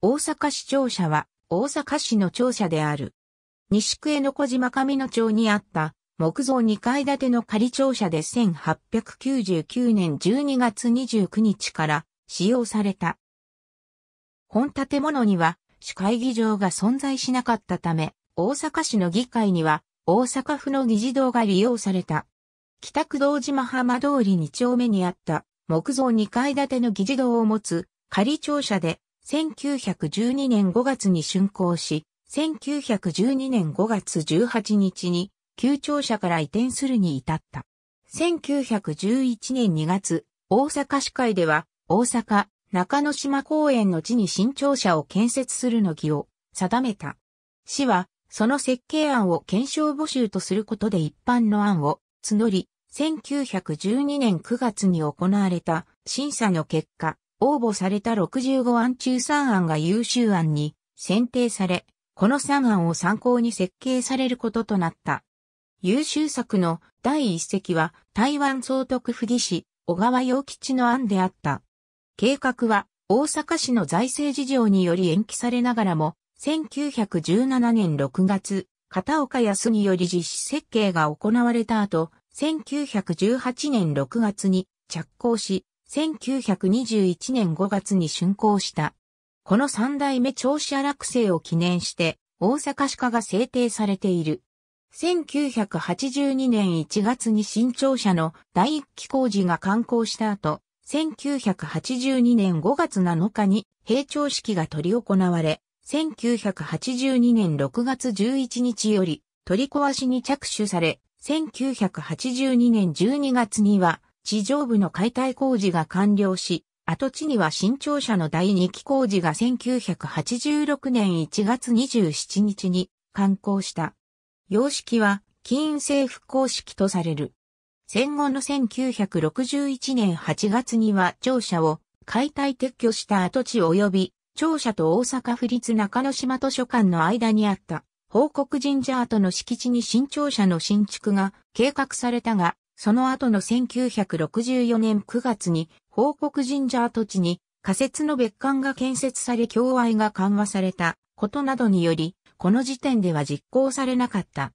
大阪市庁舎は大阪市の庁舎である。西区江の小島上野町にあった木造2階建ての仮庁舎で1899年12月29日から使用された。本建物には市会議場が存在しなかったため、大阪市の議会には大阪府の議事堂が利用された。北区道島浜通り2丁目にあった木造2階建ての議事堂を持つ仮庁舎で1912年5月に竣工し、1912年5月18日に、旧庁舎から移転するに至った。1911年2月、大阪市会では、大阪、中野島公園の地に新庁舎を建設するの儀を定めた。市は、その設計案を検証募集とすることで一般の案を募り、1912年9月に行われた審査の結果、応募された65案中3案が優秀案に選定され、この3案を参考に設計されることとなった。優秀作の第一席は台湾総督府議士小川洋吉の案であった。計画は大阪市の財政事情により延期されながらも、1917年6月、片岡康により実施設計が行われた後、1918年6月に着工し、1921年5月に竣工した。この三代目長者落成を記念して、大阪市課が制定されている。1982年1月に新庁舎の第一期工事が完工した後、1982年5月7日に閉庁式が取り行われ、1982年6月11日より取り壊しに着手され、1982年12月には地上部の解体工事が完了し、跡地には新庁舎の第2期工事が1986年1月27日に完工した。様式は、金政府公式とされる。戦後の1961年8月には庁舎を解体撤去した跡地及び庁舎と大阪府立中野島図書館の間にあった報告神社跡の敷地に新庁舎の新築が計画されたがその後の1964年9月に、報告神社跡地に仮設の別館が建設され境愛が緩和されたことなどにより、この時点では実行されなかった。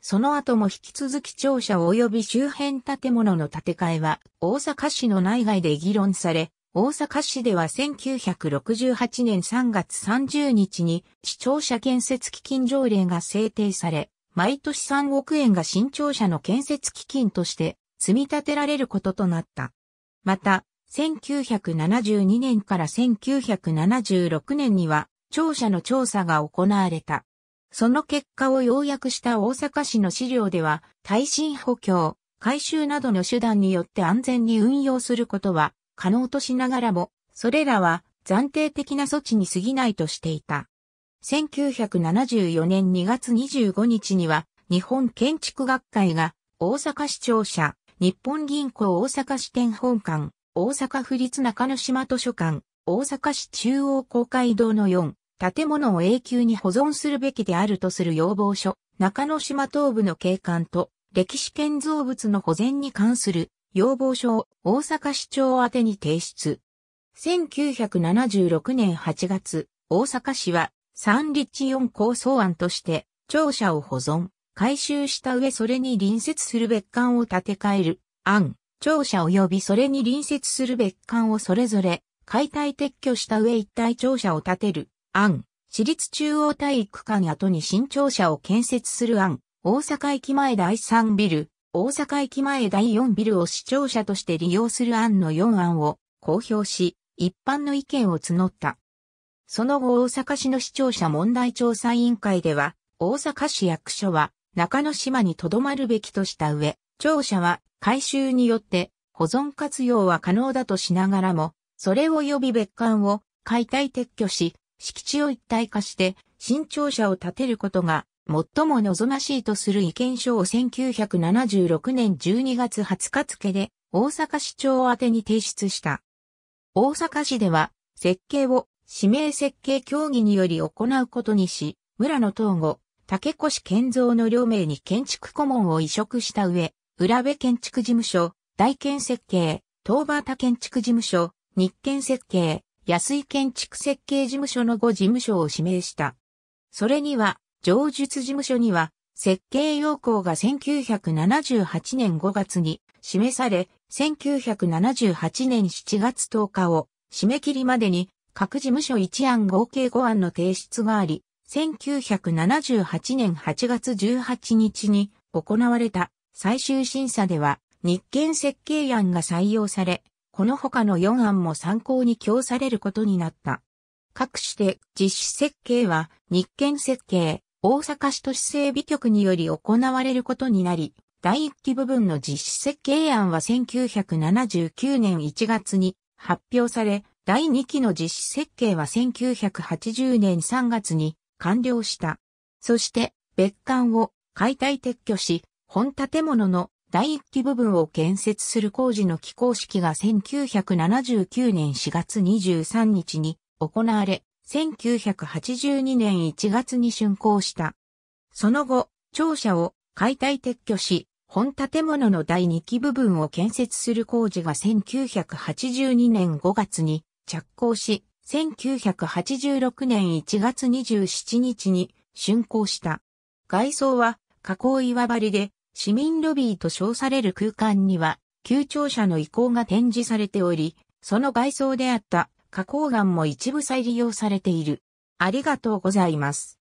その後も引き続き庁舎及び周辺建物の建て替えは大阪市の内外で議論され、大阪市では1968年3月30日に市庁舎建設基金条例が制定され、毎年3億円が新庁舎の建設基金として積み立てられることとなった。また、1972年から1976年には庁舎の調査が行われた。その結果を要約した大阪市の資料では、耐震補強、改修などの手段によって安全に運用することは可能としながらも、それらは暫定的な措置に過ぎないとしていた。1974年2月25日には、日本建築学会が、大阪市庁舎、日本銀行大阪支店本館、大阪府立中野島図書館、大阪市中央公会堂の4、建物を永久に保存するべきであるとする要望書、中野島東部の景観と、歴史建造物の保全に関する要望書を大阪市長宛てに提出。1976年8月、大阪市は三立四構想案として、庁舎を保存、改修した上それに隣接する別館を建て替える案、庁舎及びそれに隣接する別館をそれぞれ解体撤去した上一体庁舎を建てる案、私立中央体育館後に新庁舎を建設する案、大阪駅前第3ビル、大阪駅前第4ビルを市庁舎として利用する案の4案を公表し、一般の意見を募った。その後大阪市の視聴者問題調査委員会では、大阪市役所は中野島に留まるべきとした上、庁舎は改修によって保存活用は可能だとしながらも、それを予備別館を解体撤去し、敷地を一体化して新庁舎を建てることが最も望ましいとする意見書を1976年12月20日付で大阪市長宛に提出した。大阪市では設計を指名設計協議により行うことにし、村野東吾、竹越健三の両名に建築顧問を移植した上、浦部建築事務所、大建設計、東場田建築事務所、日建設計、安井建築設計事務所の5事務所を指名した。それには、上述事務所には、設計要項が1978年5月に示され、1978年7月10日を締め切りまでに各事務所1案合計5案の提出があり、1978年8月18日に行われた最終審査では日建設計案が採用され、この他の4案も参考に供されることになった。各して実施設計は日建設計、大阪市都市整備局により行われることになり、第1期部分の実施設計案は1979年1月に発表され、第2期の実施設計は1980年3月に完了した。そして、別館を解体撤去し、本建物の第1期部分を建設する工事の起工式が1979年4月23日に行われ、1982年1月に竣工した。その後、庁舎を解体撤去し、本建物の第2期部分を建設する工事が1982年5月に着工し、1986年1月27日に竣工した。外装は加工岩張りで市民ロビーと称される空間には旧庁舎の遺構が展示されており、その外装であった花崗岩も一部再利用されている。ありがとうございます。